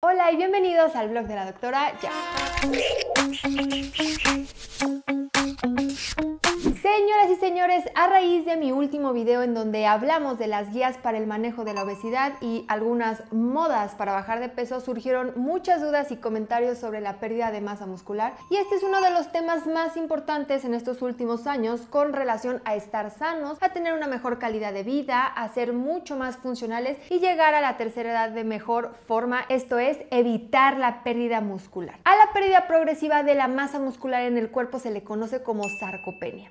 Hola y bienvenidos al blog de la doctora Ya. Señoras y señores, a raíz de mi último video en donde hablamos de las guías para el manejo de la obesidad y algunas modas para bajar de peso, surgieron muchas dudas y comentarios sobre la pérdida de masa muscular y este es uno de los temas más importantes en estos últimos años con relación a estar sanos, a tener una mejor calidad de vida, a ser mucho más funcionales y llegar a la tercera edad de mejor forma, esto es evitar la pérdida muscular. A la pérdida progresiva de la masa muscular en el cuerpo se le conoce como sarcopenia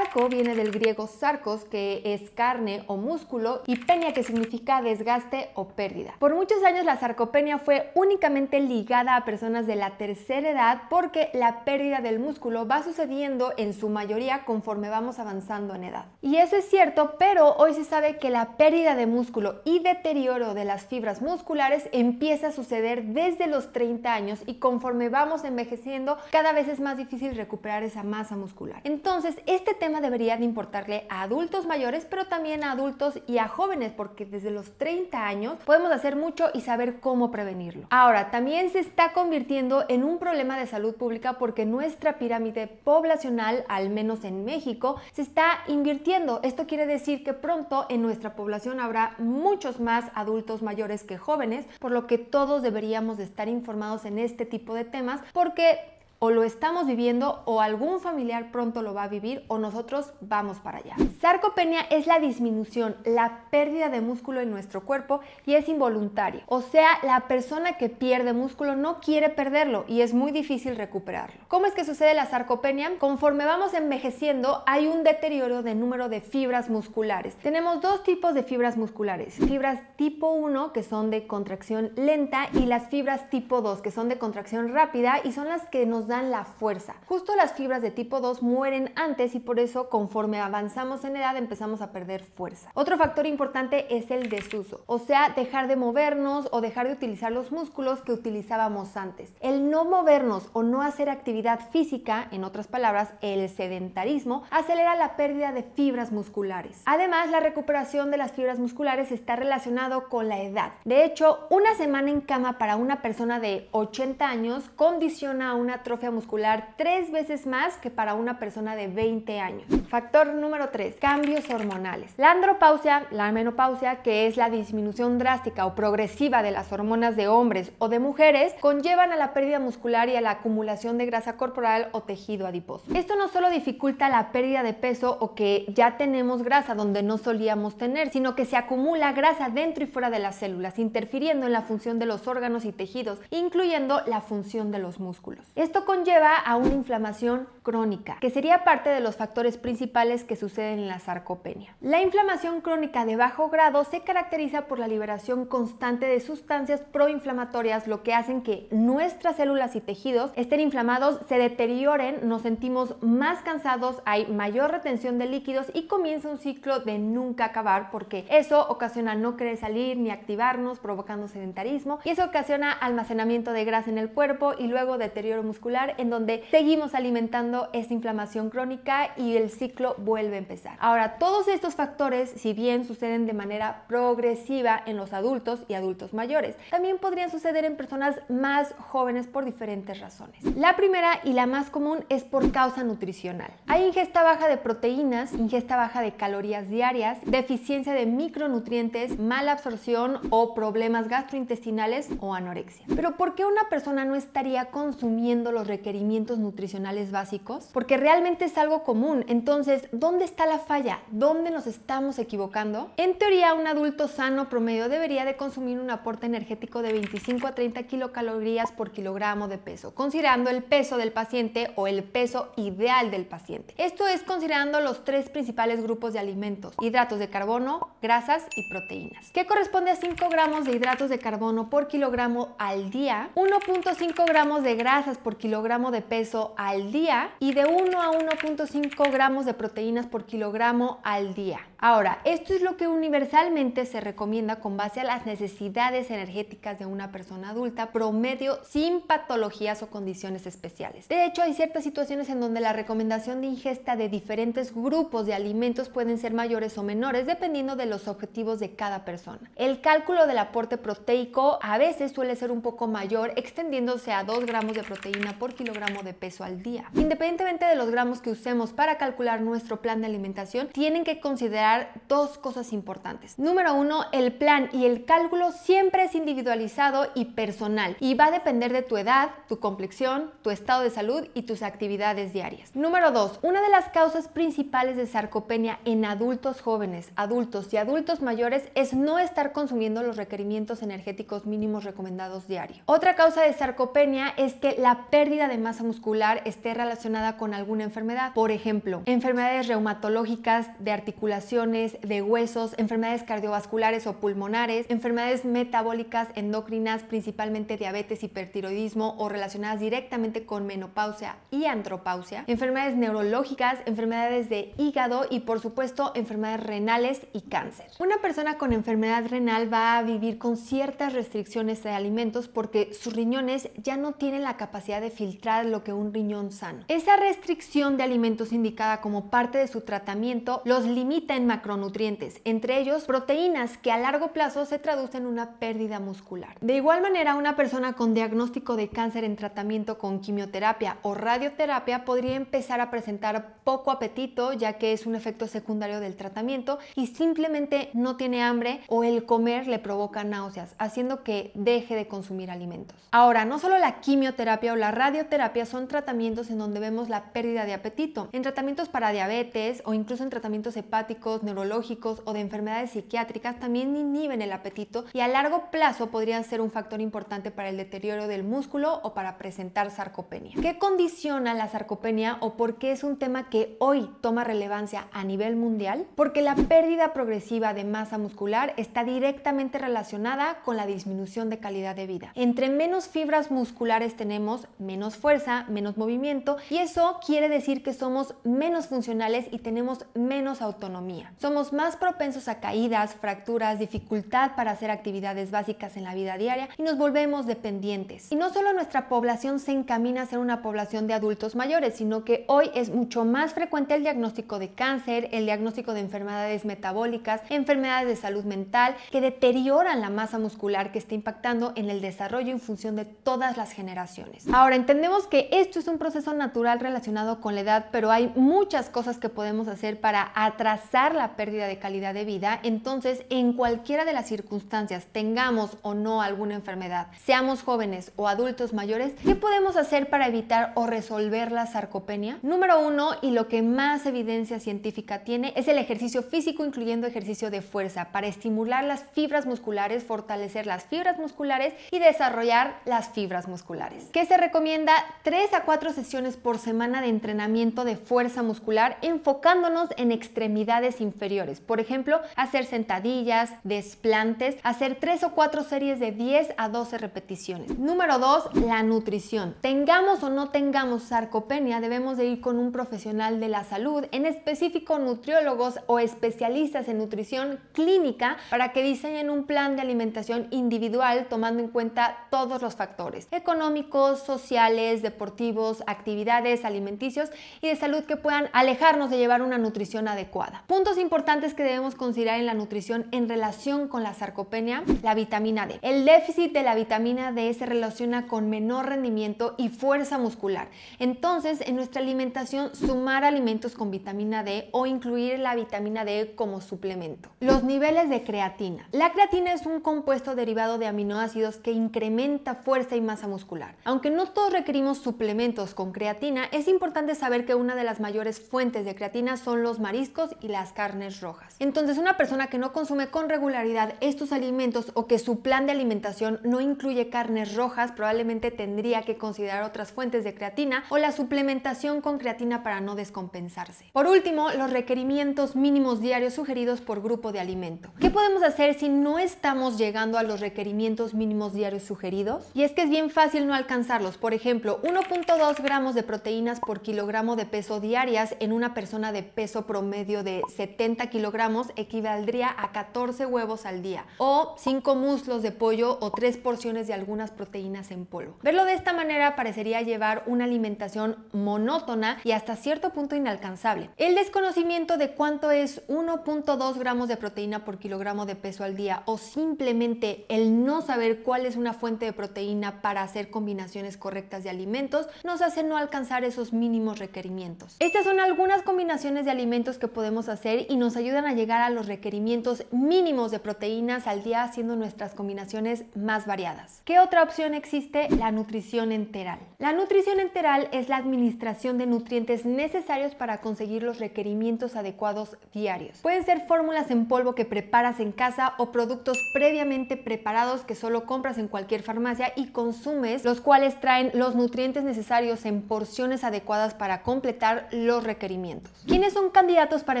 viene del griego sarcos, que es carne o músculo, y penia, que significa desgaste o pérdida. Por muchos años la sarcopenia fue únicamente ligada a personas de la tercera edad porque la pérdida del músculo va sucediendo en su mayoría conforme vamos avanzando en edad. Y eso es cierto, pero hoy se sabe que la pérdida de músculo y deterioro de las fibras musculares empieza a suceder desde los 30 años y conforme vamos envejeciendo cada vez es más difícil recuperar esa masa muscular. Entonces, este tema de de importarle a adultos mayores, pero también a adultos y a jóvenes, porque desde los 30 años podemos hacer mucho y saber cómo prevenirlo. Ahora, también se está convirtiendo en un problema de salud pública porque nuestra pirámide poblacional, al menos en México, se está invirtiendo. Esto quiere decir que pronto en nuestra población habrá muchos más adultos mayores que jóvenes, por lo que todos deberíamos estar informados en este tipo de temas porque o lo estamos viviendo o algún familiar pronto lo va a vivir o nosotros vamos para allá. Sarcopenia es la disminución, la pérdida de músculo en nuestro cuerpo y es involuntario. O sea, la persona que pierde músculo no quiere perderlo y es muy difícil recuperarlo. ¿Cómo es que sucede la sarcopenia? Conforme vamos envejeciendo hay un deterioro de número de fibras musculares. Tenemos dos tipos de fibras musculares. Fibras tipo 1 que son de contracción lenta y las fibras tipo 2 que son de contracción rápida y son las que nos dan la fuerza. Justo las fibras de tipo 2 mueren antes y por eso conforme avanzamos en edad empezamos a perder fuerza. Otro factor importante es el desuso, o sea, dejar de movernos o dejar de utilizar los músculos que utilizábamos antes. El no movernos o no hacer actividad física, en otras palabras, el sedentarismo, acelera la pérdida de fibras musculares. Además, la recuperación de las fibras musculares está relacionado con la edad. De hecho, una semana en cama para una persona de 80 años condiciona a una atrofia muscular tres veces más que para una persona de 20 años. Factor número 3, cambios hormonales. La andropausia, la menopausia, que es la disminución drástica o progresiva de las hormonas de hombres o de mujeres, conllevan a la pérdida muscular y a la acumulación de grasa corporal o tejido adiposo. Esto no solo dificulta la pérdida de peso o que ya tenemos grasa donde no solíamos tener, sino que se acumula grasa dentro y fuera de las células, interfiriendo en la función de los órganos y tejidos, incluyendo la función de los músculos. Esto conlleva a una inflamación crónica, que sería parte de los factores principales que suceden en la sarcopenia. La inflamación crónica de bajo grado se caracteriza por la liberación constante de sustancias proinflamatorias, lo que hacen que nuestras células y tejidos estén inflamados, se deterioren, nos sentimos más cansados, hay mayor retención de líquidos y comienza un ciclo de nunca acabar porque eso ocasiona no querer salir ni activarnos, provocando sedentarismo y eso ocasiona almacenamiento de grasa en el cuerpo y luego deterioro muscular en donde seguimos alimentando esta inflamación crónica y el ciclo vuelve a empezar. Ahora, todos estos factores, si bien suceden de manera progresiva en los adultos y adultos mayores, también podrían suceder en personas más jóvenes por diferentes razones. La primera y la más común es por causa nutricional. Hay ingesta baja de proteínas, ingesta baja de calorías diarias, deficiencia de micronutrientes, mala absorción o problemas gastrointestinales o anorexia. Pero ¿por qué una persona no estaría consumiendo requerimientos nutricionales básicos? Porque realmente es algo común. Entonces, ¿dónde está la falla? ¿Dónde nos estamos equivocando? En teoría, un adulto sano promedio debería de consumir un aporte energético de 25 a 30 kilocalorías por kilogramo de peso, considerando el peso del paciente o el peso ideal del paciente. Esto es considerando los tres principales grupos de alimentos, hidratos de carbono, grasas y proteínas, que corresponde a 5 gramos de hidratos de carbono por kilogramo al día, 1.5 gramos de grasas por kilogramo kilogramo de peso al día y de 1 a 1.5 gramos de proteínas por kilogramo al día. Ahora, esto es lo que universalmente se recomienda con base a las necesidades energéticas de una persona adulta promedio sin patologías o condiciones especiales. De hecho, hay ciertas situaciones en donde la recomendación de ingesta de diferentes grupos de alimentos pueden ser mayores o menores dependiendo de los objetivos de cada persona. El cálculo del aporte proteico a veces suele ser un poco mayor, extendiéndose a 2 gramos de proteína por kilogramo de peso al día. Independientemente de los gramos que usemos para calcular nuestro plan de alimentación, tienen que considerar dos cosas importantes. Número uno, el plan y el cálculo siempre es individualizado y personal y va a depender de tu edad, tu complexión, tu estado de salud y tus actividades diarias. Número dos, una de las causas principales de sarcopenia en adultos jóvenes, adultos y adultos mayores es no estar consumiendo los requerimientos energéticos mínimos recomendados diario. Otra causa de sarcopenia es que la pérdida de masa muscular esté relacionada con alguna enfermedad, por ejemplo, enfermedades reumatológicas de articulación, de huesos, enfermedades cardiovasculares o pulmonares, enfermedades metabólicas, endocrinas, principalmente diabetes, hipertiroidismo o relacionadas directamente con menopausia y antropausia, enfermedades neurológicas, enfermedades de hígado y por supuesto enfermedades renales y cáncer. Una persona con enfermedad renal va a vivir con ciertas restricciones de alimentos porque sus riñones ya no tienen la capacidad de filtrar lo que un riñón sano. Esa restricción de alimentos indicada como parte de su tratamiento los limita en macronutrientes, entre ellos proteínas que a largo plazo se traducen en una pérdida muscular. De igual manera, una persona con diagnóstico de cáncer en tratamiento con quimioterapia o radioterapia podría empezar a presentar poco apetito, ya que es un efecto secundario del tratamiento, y simplemente no tiene hambre o el comer le provoca náuseas, haciendo que deje de consumir alimentos. Ahora, no solo la quimioterapia o la radioterapia son tratamientos en donde vemos la pérdida de apetito. En tratamientos para diabetes o incluso en tratamientos hepáticos, neurológicos o de enfermedades psiquiátricas también inhiben el apetito y a largo plazo podrían ser un factor importante para el deterioro del músculo o para presentar sarcopenia. ¿Qué condiciona la sarcopenia o por qué es un tema que hoy toma relevancia a nivel mundial? Porque la pérdida progresiva de masa muscular está directamente relacionada con la disminución de calidad de vida. Entre menos fibras musculares tenemos, menos fuerza, menos movimiento y eso quiere decir que somos menos funcionales y tenemos menos autonomía. Somos más propensos a caídas, fracturas, dificultad para hacer actividades básicas en la vida diaria y nos volvemos dependientes. Y no solo nuestra población se encamina a ser una población de adultos mayores, sino que hoy es mucho más frecuente el diagnóstico de cáncer, el diagnóstico de enfermedades metabólicas, enfermedades de salud mental, que deterioran la masa muscular que está impactando en el desarrollo en función de todas las generaciones. Ahora, entendemos que esto es un proceso natural relacionado con la edad, pero hay muchas cosas que podemos hacer para atrasar la pérdida de calidad de vida, entonces en cualquiera de las circunstancias, tengamos o no alguna enfermedad, seamos jóvenes o adultos mayores, ¿qué podemos hacer para evitar o resolver la sarcopenia? Número uno, y lo que más evidencia científica tiene, es el ejercicio físico, incluyendo ejercicio de fuerza, para estimular las fibras musculares, fortalecer las fibras musculares y desarrollar las fibras musculares. ¿Qué se recomienda? Tres a cuatro sesiones por semana de entrenamiento de fuerza muscular, enfocándonos en extremidades inferiores. Por ejemplo, hacer sentadillas, desplantes, hacer tres o cuatro series de 10 a 12 repeticiones. Número 2, la nutrición. Tengamos o no tengamos sarcopenia, debemos de ir con un profesional de la salud, en específico nutriólogos o especialistas en nutrición clínica, para que diseñen un plan de alimentación individual tomando en cuenta todos los factores económicos, sociales, deportivos, actividades, alimenticios y de salud que puedan alejarnos de llevar una nutrición adecuada. Punto importantes que debemos considerar en la nutrición en relación con la sarcopenia, la vitamina D. El déficit de la vitamina D se relaciona con menor rendimiento y fuerza muscular. Entonces, en nuestra alimentación, sumar alimentos con vitamina D o incluir la vitamina D como suplemento. Los niveles de creatina. La creatina es un compuesto derivado de aminoácidos que incrementa fuerza y masa muscular. Aunque no todos requerimos suplementos con creatina, es importante saber que una de las mayores fuentes de creatina son los mariscos y las carnes rojas. Entonces, una persona que no consume con regularidad estos alimentos o que su plan de alimentación no incluye carnes rojas, probablemente tendría que considerar otras fuentes de creatina o la suplementación con creatina para no descompensarse. Por último, los requerimientos mínimos diarios sugeridos por grupo de alimento. ¿Qué podemos hacer si no estamos llegando a los requerimientos mínimos diarios sugeridos? Y es que es bien fácil no alcanzarlos. Por ejemplo, 1.2 gramos de proteínas por kilogramo de peso diarias en una persona de peso promedio de 70 70 kilogramos equivaldría a 14 huevos al día o 5 muslos de pollo o 3 porciones de algunas proteínas en polvo. Verlo de esta manera parecería llevar una alimentación monótona y hasta cierto punto inalcanzable. El desconocimiento de cuánto es 1.2 gramos de proteína por kilogramo de peso al día o simplemente el no saber cuál es una fuente de proteína para hacer combinaciones correctas de alimentos nos hace no alcanzar esos mínimos requerimientos. Estas son algunas combinaciones de alimentos que podemos hacer y nos ayudan a llegar a los requerimientos mínimos de proteínas al día haciendo nuestras combinaciones más variadas. ¿Qué otra opción existe? La nutrición enteral. La nutrición enteral es la administración de nutrientes necesarios para conseguir los requerimientos adecuados diarios. Pueden ser fórmulas en polvo que preparas en casa o productos previamente preparados que solo compras en cualquier farmacia y consumes, los cuales traen los nutrientes necesarios en porciones adecuadas para completar los requerimientos. ¿Quiénes son candidatos para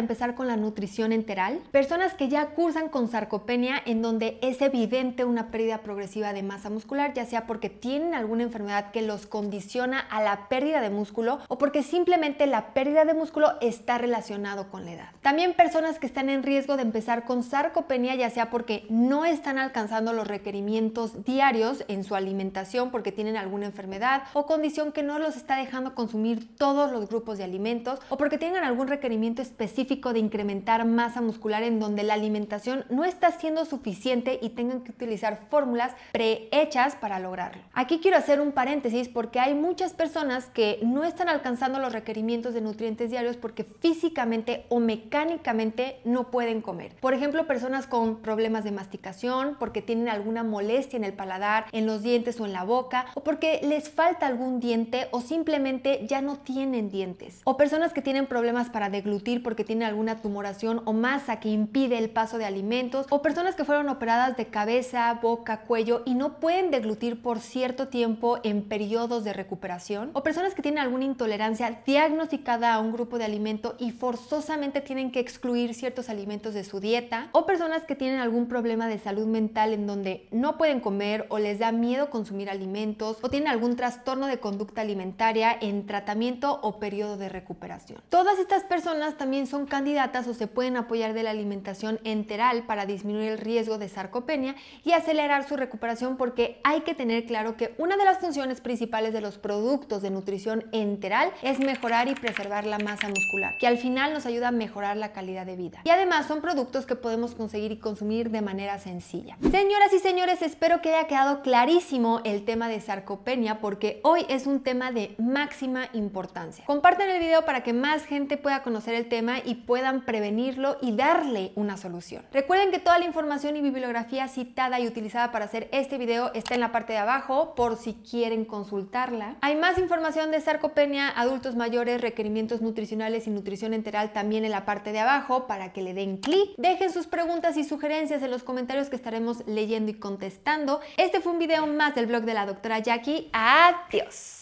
empezar con la nutrición enteral, personas que ya cursan con sarcopenia en donde es evidente una pérdida progresiva de masa muscular, ya sea porque tienen alguna enfermedad que los condiciona a la pérdida de músculo o porque simplemente la pérdida de músculo está relacionado con la edad. También personas que están en riesgo de empezar con sarcopenia, ya sea porque no están alcanzando los requerimientos diarios en su alimentación porque tienen alguna enfermedad o condición que no los está dejando consumir todos los grupos de alimentos o porque tengan algún requerimiento específico de incremento masa muscular en donde la alimentación no está siendo suficiente y tengan que utilizar fórmulas prehechas para lograrlo. Aquí quiero hacer un paréntesis porque hay muchas personas que no están alcanzando los requerimientos de nutrientes diarios porque físicamente o mecánicamente no pueden comer. Por ejemplo, personas con problemas de masticación porque tienen alguna molestia en el paladar, en los dientes o en la boca, o porque les falta algún diente o simplemente ya no tienen dientes. O personas que tienen problemas para deglutir porque tienen alguna tumoración o masa que impide el paso de alimentos, o personas que fueron operadas de cabeza, boca, cuello y no pueden deglutir por cierto tiempo en periodos de recuperación, o personas que tienen alguna intolerancia diagnosticada a un grupo de alimento y forzosamente tienen que excluir ciertos alimentos de su dieta, o personas que tienen algún problema de salud mental en donde no pueden comer o les da miedo consumir alimentos, o tienen algún trastorno de conducta alimentaria en tratamiento o periodo de recuperación. Todas estas personas también son candidatas o se pueden apoyar de la alimentación enteral para disminuir el riesgo de sarcopenia y acelerar su recuperación porque hay que tener claro que una de las funciones principales de los productos de nutrición enteral es mejorar y preservar la masa muscular, que al final nos ayuda a mejorar la calidad de vida. Y además son productos que podemos conseguir y consumir de manera sencilla. Señoras y señores, espero que haya quedado clarísimo el tema de sarcopenia porque hoy es un tema de máxima importancia. comparten el video para que más gente pueda conocer el tema y puedan prevenirlo y darle una solución. Recuerden que toda la información y bibliografía citada y utilizada para hacer este video está en la parte de abajo por si quieren consultarla. Hay más información de sarcopenia, adultos mayores, requerimientos nutricionales y nutrición enteral también en la parte de abajo para que le den clic. Dejen sus preguntas y sugerencias en los comentarios que estaremos leyendo y contestando. Este fue un video más del blog de la doctora Jackie. Adiós.